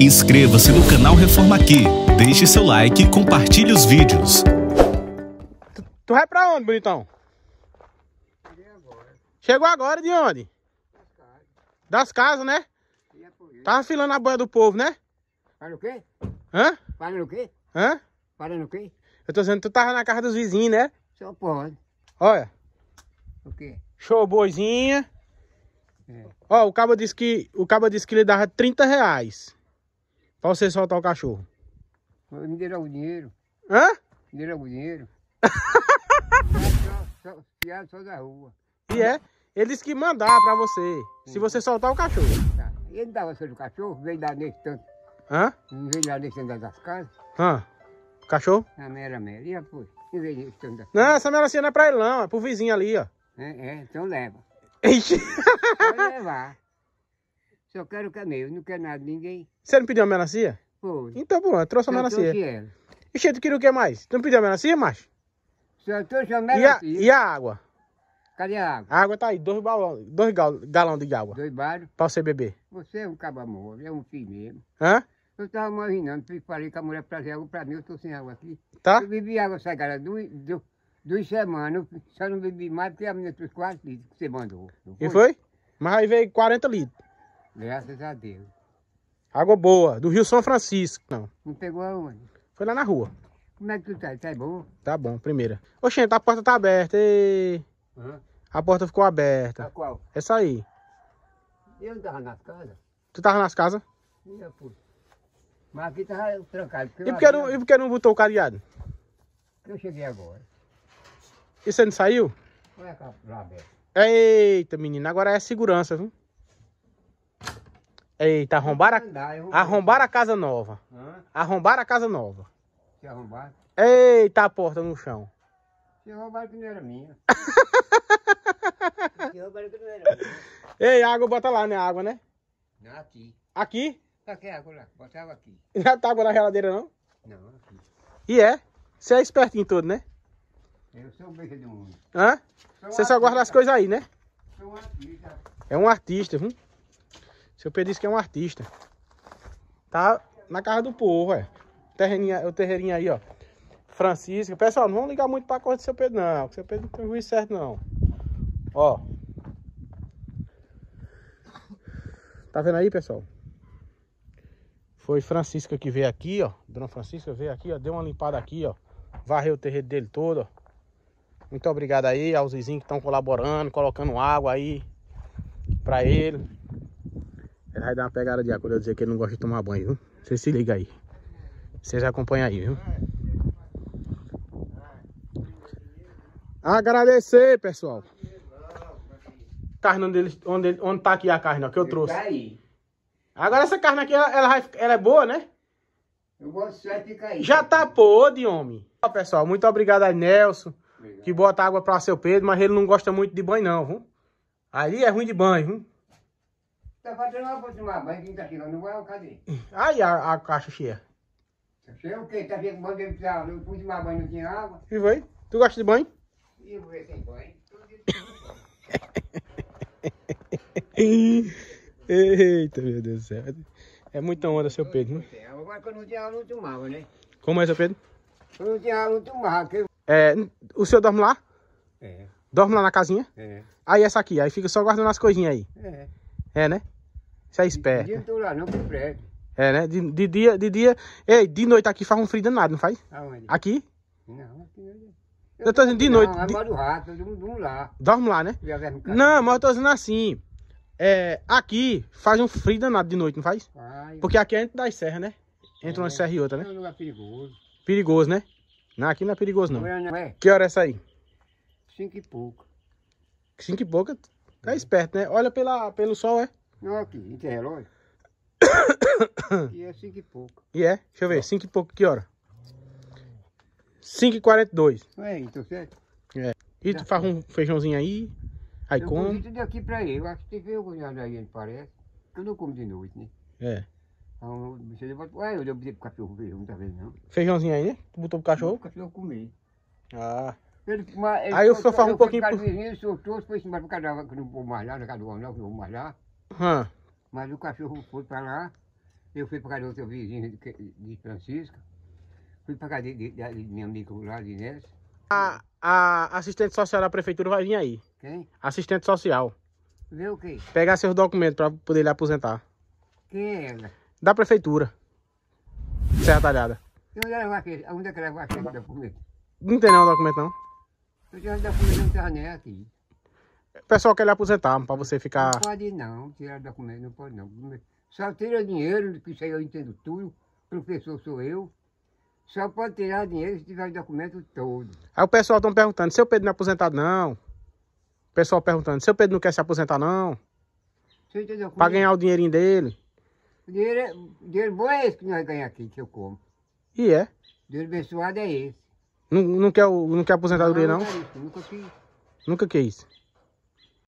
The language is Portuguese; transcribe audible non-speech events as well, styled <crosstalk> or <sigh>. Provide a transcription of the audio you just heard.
Inscreva-se no canal Reforma Aqui, deixe seu like e compartilhe os vídeos. Tu, tu vai pra onde, bonitão? agora. Chegou agora de onde? Das casas. Das casas, né? Tava filando a boia do povo, né? Fazendo o quê? Hã? Fazendo o quê? Hã? Fazendo o quê? Eu tô dizendo que tu tava na casa dos vizinhos, né? Só pode. Olha. O quê? Show boizinha. É. Ó, o cabo disse que o cabo disse que ele dava 30 reais. Pra você soltar o cachorro. Me deram o dinheiro. Hã? Me deram o dinheiro. Piado <laughs> só, só, só da rua. E é? Ele disse que mandava pra você. Sim. Se você soltar o cachorro. Tá. Ele dava do cachorro, veio dar nesse tanto. Hã? Não veio dar nesse tanto das casas. Hã? Cachorro? A mera mera. E a pô? Não, essa melancia não é pra ele não, é pro vizinho ali, ó. É, é então leva. Pode <laughs> levar. Só quero o que é não quero nada de ninguém. Você não pediu a melancia? Pô. Então, pô, eu trouxe a melancia. Ela. Ixi, tu queria o que mais? Tu não pediu a melancia, macho? Só trouxe a melancia. E a, e a água? Cadê a água? A água tá aí, dois, balão, dois galão de água. Dois balões. Pra você beber. Você é um cabamor, é um filho mesmo. Hã? Eu tava imaginando, falei que a mulher trazia água pra mim, eu tô sem água aqui. Tá? Eu bebi água sagrada duas, duas, duas semanas, só não bebi mais porque a menina trouxe 4 litros que você mandou. foi? E foi? Mas aí veio 40 litros. Graças a Deus. Água boa, do Rio São Francisco. Não. Não pegou aonde? Foi lá na rua. Como é que tu tá? Tá bom? Tá bom, primeira. Oxente, a porta tá aberta. E... Hã? A porta ficou aberta. A qual? Essa aí. Eu não tava nas casas. Tu tava nas casas? Minha puta. Mas aqui tava é trancado. Porque e por que não, e por que não botou o cadeado? Eu cheguei agora. E você não saiu? Olha a lá Eita, menina, agora é segurança, viu? Eita, arrombaram a, arrombaram a casa nova. Hã? Arrombaram a casa nova. Se arrombaram? Eita, a porta no chão. Se roubaram que não era minha. <laughs> Se roubaram que não era minha. Ei, água, bota lá, né? Água, né? Aqui. Aqui? Aqui, tá, água lá, bota água aqui. <laughs> Já tá água na geladeira, não? Não, aqui. E é? Você é espertinho todo, né? Eu sou um beijo de mundo. Hã? Você só guarda as coisas aí, né? Sou um artista. É um artista, viu? Seu Pedro disse que é um artista. Tá na casa do povo, é. o terreirinho aí, ó. Francisca. Pessoal, não vão ligar muito pra coisa do seu Pedro, não. seu Pedro não tem juiz certo, não. Ó. Tá vendo aí, pessoal? Foi Francisca que veio aqui, ó. Dona Francisca veio aqui, ó. Deu uma limpada aqui, ó. Varreu o terreiro dele todo, ó. Muito obrigado aí aos vizinhos que estão colaborando, colocando água aí pra ele. Ele vai dar uma pegada de água, eu dizer que ele não gosta de tomar banho, viu? Você se liga aí. Vocês acompanham aí, viu? Agradecer, pessoal. Carne tá, onde, ele, onde, onde tá aqui a carne, ó, que eu trouxe. Tá Agora essa carne aqui, ela, ela, ela é boa, né? Eu gosto de ficar aí. Já tá podre, homem. Ó, pessoal, muito obrigado aí, Nelson, obrigado. que bota água pra seu Pedro, mas ele não gosta muito de banho, não, viu? Ali é ruim de banho, viu? Tá fazendo uma de uma banho, quem tá aqui, tirando banho, cadê? Aí a, a caixa cheia. Tá cheia o quê? Tá vendo banho dele pra água? Eu fui tomar banho, não tinha água. E vai? Tu gosta de banho? Eu vou sem banho. <laughs> Eita, meu Deus do céu. É muita onda, seu Pedro. Né? É, agora quando não tinha aula, não tomava, né? Como é, seu Pedro? Quando não tinha aula, não tomava. Que... É, o senhor dorme lá? É. Dorme lá na casinha? É. Aí essa aqui, aí fica só guardando as coisinhas aí. É. É, né? Você é esperto. De, dia eu tô lá, não, pro prédio. É, né? De, de, dia, de dia. Ei, de noite aqui faz um frio danado, não faz? Aonde? Aqui? Não, aqui não. Eu, eu tô dizendo de noite. Não, de... do rato, dormo lá. Dorme lá, né? Não, mas eu tô dizendo assim. É, aqui faz um frio danado de noite, não faz? Faz. Porque aqui é entre das serras, né? Entre é, uma serra e outra, né? É um lugar perigoso. Perigoso, né? Não, aqui não é perigoso, não. não é. Que hora é essa aí? Cinco e pouco. Cinco e pouco? Tá é. esperto, né? Olha pela, pelo sol, é? Não, aqui, interrelógio. <coughs> e é cinco e pouco. E é? Deixa eu ver, cinco e pouco, que hora? Cinco e quarenta e dois. É, então certo. É. E tu faz um feijãozinho aí. Aí eu como? Eu daqui pra ele, eu acho que tem olhando aí, ele parece. Eu não como de noite, né? É. Então, você levanta, ué, eu dei pro cachorro ver não tá vendo não? Feijãozinho aí, né? Tu botou pro cachorro? O cachorro comeu. Ah. Ele, ele aí eu só faz um pouquinho... pro Ele soltou, foi embora pro cadavro, que não vou malhar lá, na casa do anel que não vou malhar lá. Hum. Mas o cachorro foi pra lá, eu fui pra casa do outro vizinho de, de Francisco, fui pra casa de, de, de, de minha amiga lá, de Inés. Ah a assistente social da prefeitura vai vir aí. Quem? Assistente social. Vê o quê? Pegar seus documentos para poder lhe aposentar. Quem é ela? Da prefeitura. Serra Talhada. E onde Onde é que ela vai aquele documento? Não tem não documento não. Eu tinha documento não tava nem aqui. O pessoal quer lhe aposentar, para você ficar... Não pode não, tirar documento, não pode não. Só tira dinheiro, que isso aí eu entendo tudo. Professor sou eu. Só pode tirar dinheiro se tiver o documento todo. Aí o pessoal estão perguntando, seu Pedro não é aposentado não? O pessoal perguntando, seu Pedro não quer se aposentar não? Para ganhar o dinheirinho dele. O dinheiro, é, o dinheiro bom é esse que nós ganhamos aqui, que eu como. E é? O dinheiro abençoado é esse. Não, não quer, não quer aposentadoria não? não? É isso, nunca quis. Nunca quis?